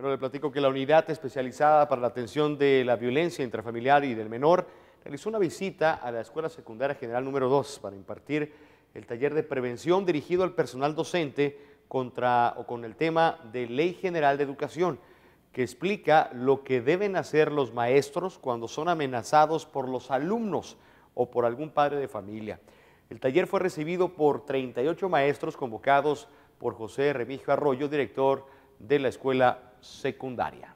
Bueno, le platico que la unidad especializada para la atención de la violencia intrafamiliar y del menor realizó una visita a la Escuela Secundaria General número 2 para impartir el taller de prevención dirigido al personal docente contra o con el tema de Ley General de Educación, que explica lo que deben hacer los maestros cuando son amenazados por los alumnos o por algún padre de familia. El taller fue recibido por 38 maestros convocados por José Remigio Arroyo, director de la Escuela secundaria.